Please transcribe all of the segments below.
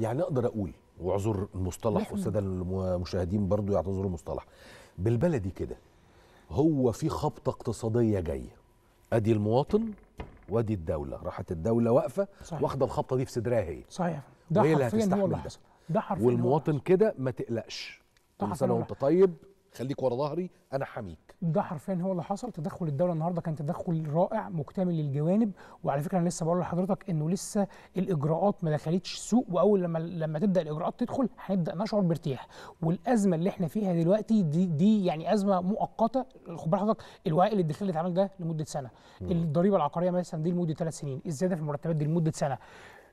يعني اقدر اقول واعذر المصطلح والساده المشاهدين برضو يعتذروا المصطلح بالبلدي كده هو في خبطه اقتصاديه جايه ادي المواطن وادي الدوله راحت الدوله واقفه واخده الخبطه دي في صدرها هي صحيح ده حرفيا اللي هتستحمل ده, حرفيا والمواطن كده ما تقلقش كل سنه وانت طيب خليك ورا ظهري انا حاميك ده حرفيا هو اللي حصل تدخل الدوله النهارده كان تدخل رائع مكتمل الجوانب وعلى فكره انا لسه بقول لحضرتك انه لسه الاجراءات ما دخلتش السوق واول لما لما تبدا الاجراءات تدخل هنبدا نشعر بارتياح والازمه اللي احنا فيها دلوقتي دي دي يعني ازمه مؤقته خد بالك حضرتك الوعاء اللي اللي اتعمل ده لمده سنه مم. الضريبه العقاريه مثلا دي لمده ثلاث سنين الزياده في المرتبات دي لمده سنه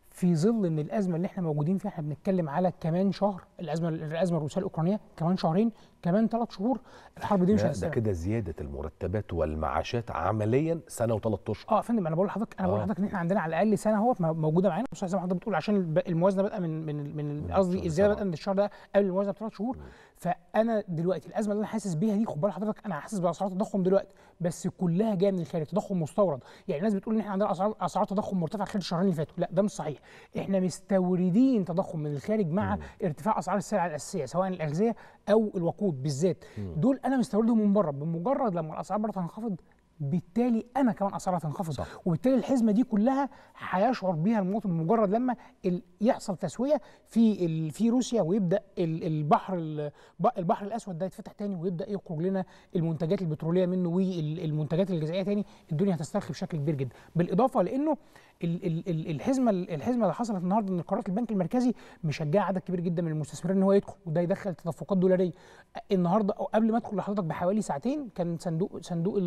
في ظل ان الازمه اللي احنا موجودين فيها احنا بنتكلم على كمان شهر الازمه الازمه الروسيه الاوكرانيه كمان شهرين كمان ثلاث شهور الحرب دي مش هتستمر ده كده زياده المرتبات والمعاشات عمليا سنه وثلاث اشهر اه يا فندم انا بقول لحضرتك انا بقول آه. لحضرتك ان احنا عندنا على الاقل سنه اهوت موجوده معانا بس زي ما حضرتك بتقول عشان الموازنه بادئه من من من قصدي الزياده بادئه من الشهر ده قبل الموازنه بثلاث شهور فانا دلوقتي الازمه اللي انا حاسس بيها دي خد بال حضرتك انا حاسس باسعار التضخم دلوقتي بس كلها جايه من الخارج تضخم مستورد يعني الناس بتقول ان احنا عندنا اسعار اسعار تضخم مرتفعه خلال الشهرين اللي فاتوا لا ده مش صحيح احنا مستوردين تضخم من الخارج مع ارتفاع اسعار السلع الاساسيه سواء الاغذيه او الوقود الوقود بالذات دول انا مستوردهم من بره بمجرد لما الاسعار بره تنخفض بالتالي انا كمان اسعارها تنخفض وبالتالي الحزمه دي كلها هيشعر بيها المواطن مجرد لما يحصل تسويه في في روسيا ويبدا البحر البحر الاسود ده يتفتح تاني ويبدا يخرج لنا المنتجات البتروليه منه والمنتجات الغذائيه تاني الدنيا هتسترخي بشكل كبير جدا بالاضافه لانه الحزمه الحزمه اللي حصلت النهارده ان قرارات البنك المركزي مشجعه عدد كبير جدا من المستثمرين ان هو يدخل وده يدخل تدفقات دولاريه النهارده او قبل ما ادخل لحضرتك بحوالي ساعتين كان صندوق صندوق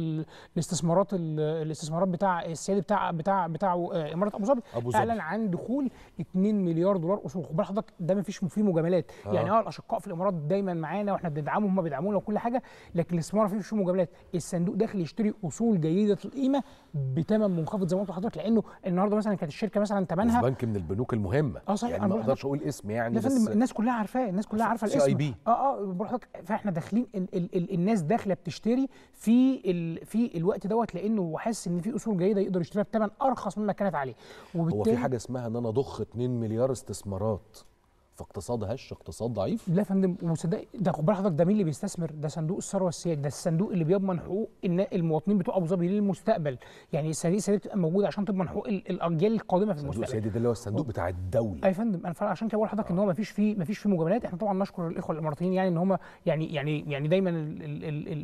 الاستثمارات الاستثمارات بتاع السيادي بتاع بتاع بتاع آه، اماره ابو ظبي اعلن عن دخول 2 مليار دولار اصول خد حضرتك ده ما فيش فيه مجاملات آه. يعني اه الاشقاء في الامارات دايما معانا واحنا بندعمهم هم بيدعمونا وكل حاجه لكن الاستثمار ما فيش مجاملات الصندوق داخل يشتري اصول جيده القيمه بثمن منخفض زي ما قلت لحضرتك لانه النهارده مثلا كانت الشركه مثلا ثمنها بنك من البنوك المهمه اه صحيح يعني ما اقدرش اقول اسم يعني بس الناس كلها عارفاه الناس كلها عارفه الاسم اي بي اه اه بروح فاحنا داخلين ال ال ال الناس داخله بتشتري في ال في ال الوقت دوت لانه هو حاسس ان في اصول جيده يقدر يشتريها بثمن ارخص مما كانت عليه وبالتالي هو في حاجه اسمها ان انا ضخ 2 مليار استثمارات في اقتصاد هش اقتصاد ضعيف لا يا فندم وصدق ده خد حضرتك ده مين اللي بيستثمر ده صندوق الثروه السياديه ده الصندوق اللي بيضمن حقوق ان المواطنين بتوع ابو ظبي للمستقبل يعني الصناديق السياديه بتبقى موجوده عشان تضمن حقوق الاجيال القادمه في المستقبل الصندوق السيادي ده اللي هو الصندوق بتاع الدوله اي فندم انا عشان كده بقول لحضرتك ان هو آه. ما فيش فيه ما فيش فيه مجاملات احنا طبعا نشكر الاخوه الاماراتيين يعني ان هم يعني يعني يعني دايما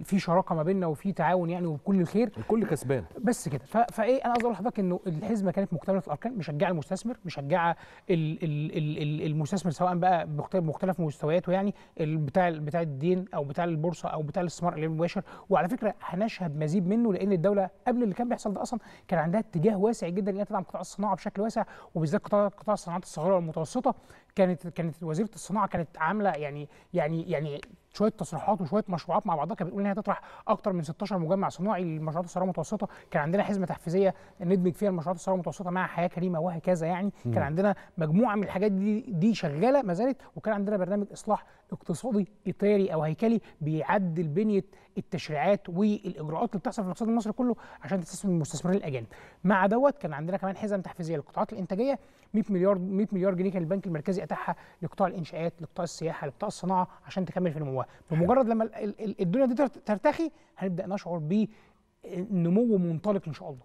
في شراكه ما بيننا وفي تعاون يعني وكل الخير الكل كسبان بس كده فايه انا اقول لحضرتك انه الحزمه كانت مكتمله الاركان مشجعه المستثمر مشجعه المستثمر سواء سواء بقى بمختلف مستوياته يعني بتاع بتاع الدين او بتاع البورصه او بتاع الاستثمار المباشر وعلى فكره هنشهد مزيد منه لان الدوله قبل اللي كان بيحصل ده اصلا كان عندها اتجاه واسع جدا انها تدعم قطاع الصناعه بشكل واسع وبالذات قطاع الصناعات الصغيره والمتوسطه كانت كانت وزيره الصناعه كانت عامله يعني يعني يعني شويه تصريحات وشويه مشروعات مع بعضها كانت بتقول ان هي هتطرح اكثر من 16 مجمع صناعي للمشروعات الصغيره المتوسطه، كان عندنا حزمه تحفيزيه ندمج فيها المشروعات الصغيره المتوسطه مع حياه كريمه وهكذا يعني مم. كان عندنا مجموعه من الحاجات دي دي شغاله ما زالت وكان عندنا برنامج اصلاح اقتصادي اطاري او هيكلي بيعدل بنيه التشريعات والاجراءات اللي بتحصل في الاقتصاد المصري كله عشان تستثمر المستثمرين الاجانب مع دوت كان عندنا كمان حزم تحفيزيه للقطاعات الانتاجيه 100 مليار 100 مليار جنيه كان البنك المركزي اتاحها لقطاع الانشاءات لقطاع السياحه لقطاع الصناعه عشان تكمل في النمو. بمجرد لما الدنيا دي ترتخي هنبدا نشعر بنمو منطلق ان شاء الله